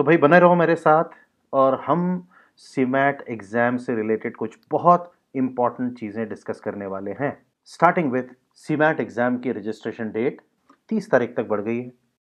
तो भाई बने रहो मेरे साथ और हम सीमैट एग्ज़ाम से रिलेटेड कुछ बहुत इंपॉर्टेंट चीज़ें डिस्कस करने वाले हैं स्टार्टिंग विथ सीमैट एग्ज़ाम की रजिस्ट्रेशन डेट तीस तारीख तक बढ़ गई है